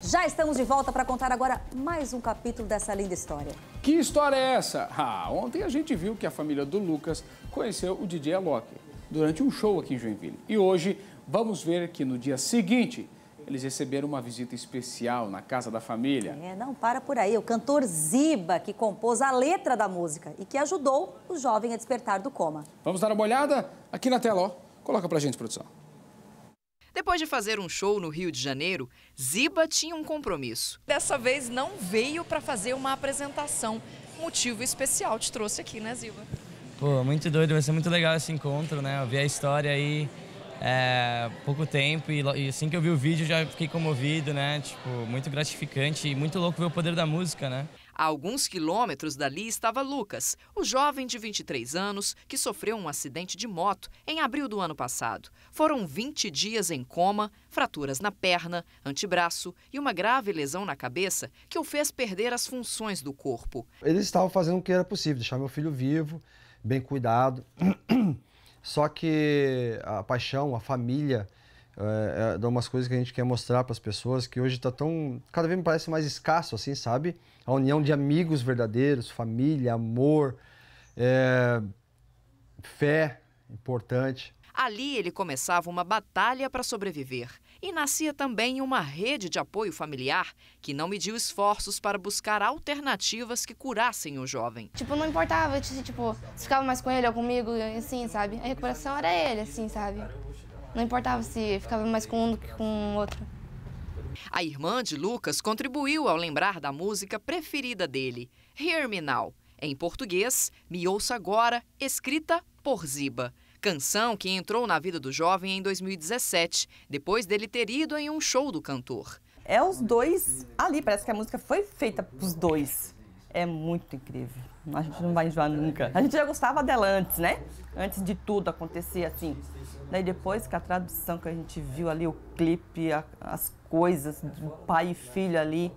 Já estamos de volta para contar agora mais um capítulo dessa linda história. Que história é essa? Ah, ontem a gente viu que a família do Lucas conheceu o DJ Alok durante um show aqui em Joinville. E hoje vamos ver que no dia seguinte eles receberam uma visita especial na casa da família. É, não para por aí. O cantor Ziba, que compôs a letra da música e que ajudou o jovem a despertar do coma. Vamos dar uma olhada aqui na tela, ó. Coloca pra gente, produção. Depois de fazer um show no Rio de Janeiro, Ziba tinha um compromisso. Dessa vez não veio para fazer uma apresentação. Motivo especial te trouxe aqui, né, Ziba? Pô, muito doido, vai ser muito legal esse encontro, né? Eu vi a história aí é, pouco tempo e, e, assim que eu vi o vídeo já fiquei comovido, né? Tipo, muito gratificante e muito louco ver o poder da música, né? A alguns quilômetros dali estava Lucas, o jovem de 23 anos que sofreu um acidente de moto em abril do ano passado. Foram 20 dias em coma, fraturas na perna, antebraço e uma grave lesão na cabeça que o fez perder as funções do corpo. Eles estavam fazendo o que era possível, deixar meu filho vivo, bem cuidado. Só que a paixão, a família, é, é umas coisas que a gente quer mostrar para as pessoas que hoje está tão. Cada vez me parece mais escasso, assim, sabe? A união de amigos verdadeiros, família, amor, é, fé, importante. Ali ele começava uma batalha para sobreviver e nascia também uma rede de apoio familiar que não mediu esforços para buscar alternativas que curassem o jovem. Tipo, não importava se tipo, ficava mais com ele ou comigo, assim, sabe? A recuperação era ele, assim, sabe? Não importava se ficava mais com um do que com o outro. A irmã de Lucas contribuiu ao lembrar da música preferida dele, Hear Me Now, em português, Me Ouça Agora, escrita por Ziba. Canção que entrou na vida do jovem em 2017, depois dele ter ido em um show do cantor. É os dois ali, parece que a música foi feita para os dois. É muito incrível. A gente não ah, vai enjoar é nunca. A gente já gostava dela antes, né? Antes de tudo acontecer assim. Daí depois que a tradução que a gente viu ali, o clipe, a, as coisas, do pai e filho ali.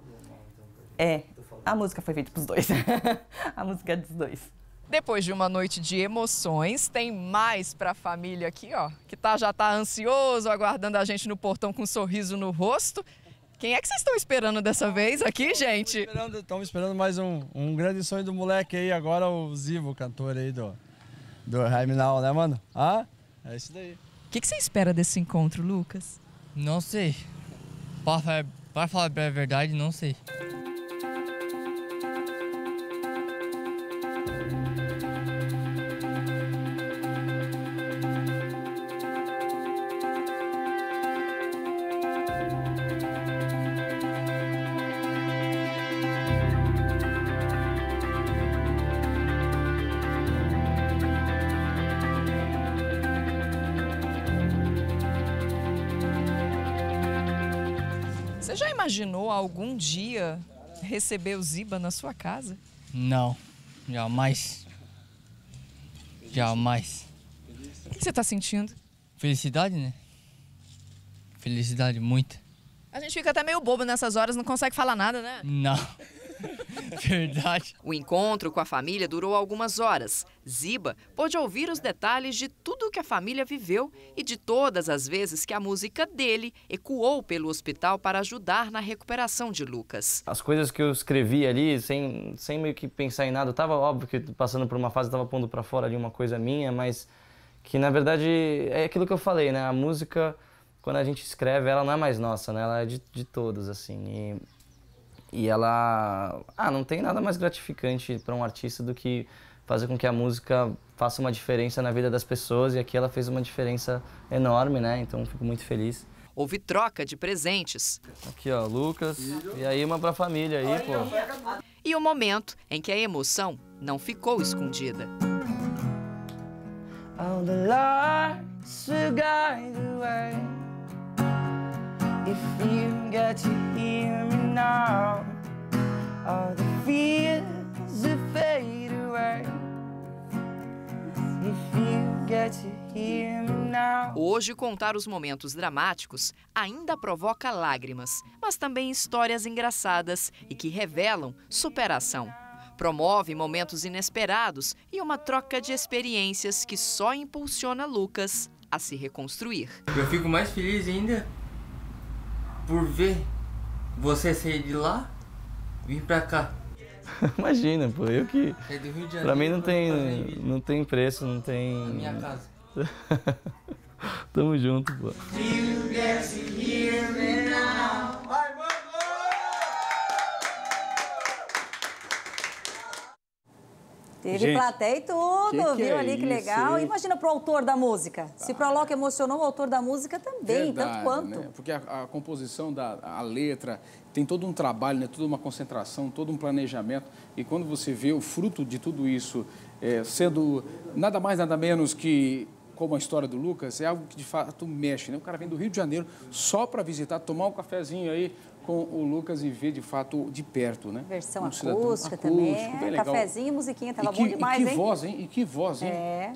É, a música foi feita pros dois. a música é dos dois. Depois de uma noite de emoções, tem mais para a família aqui, ó, que tá já tá ansioso, aguardando a gente no portão com um sorriso no rosto. Quem é que vocês estão esperando dessa vez aqui, gente? Esperando, estamos esperando, mais um, um grande sonho do moleque aí, agora o Zivo, cantor aí do, do né, mano? Ah, é isso daí. O que, que você espera desse encontro, Lucas? Não sei. Para falar, para falar a verdade, não sei. Você já imaginou algum dia receber o Ziba na sua casa? Não, jamais. Jamais. O que você está sentindo? Felicidade, né? Felicidade, muita. A gente fica até meio bobo nessas horas, não consegue falar nada, né? Não. Verdade. O encontro com a família durou algumas horas. Ziba pôde ouvir os detalhes de tudo o que a família viveu e de todas as vezes que a música dele ecoou pelo hospital para ajudar na recuperação de Lucas. As coisas que eu escrevi ali, sem, sem meio que pensar em nada, estava tava óbvio que passando por uma fase, estava tava pondo para fora ali uma coisa minha, mas que na verdade é aquilo que eu falei, né? A música, quando a gente escreve, ela não é mais nossa, né? Ela é de, de todos, assim. E e ela, ah, não tem nada mais gratificante para um artista do que fazer com que a música faça uma diferença na vida das pessoas e aqui ela fez uma diferença enorme, né? Então fico muito feliz. Houve troca de presentes. Aqui, ó, Lucas. E aí uma pra família aí, pô. E o momento em que a emoção não ficou escondida. All the lights will guide the way If you get you Hoje, contar os momentos dramáticos ainda provoca lágrimas, mas também histórias engraçadas e que revelam superação. Promove momentos inesperados e uma troca de experiências que só impulsiona Lucas a se reconstruir. Eu fico mais feliz ainda por ver você sair de lá, vir pra cá. Imagina, pô, eu que. É do Rio de Janeiro. Pra mim não tem, não tem preço, não tem. Na minha casa. Tamo junto, pô. You Teve Gente, plateia e tudo, que que viu é ali que legal. Imagina para o autor da música. Tá. Se ah, Pro emocionou, o autor da música também, Verdade, tanto quanto. Né? Porque a, a, composição da a letra tem todo um trabalho, né? toda uma concentração, todo um planejamento. E quando você vê o fruto de tudo isso é, sendo nada mais, nada menos que como a história do Lucas, é algo que de fato mexe. Né? O cara vem do Rio de Janeiro só para visitar, tomar um cafezinho aí, com o Lucas e ver de fato de perto, né? Versão um acústica, acústica também. Bem legal. Cafezinho, musiquinha, tava e que, bom demais, e que hein? voz, hein? E que voz, hein? É.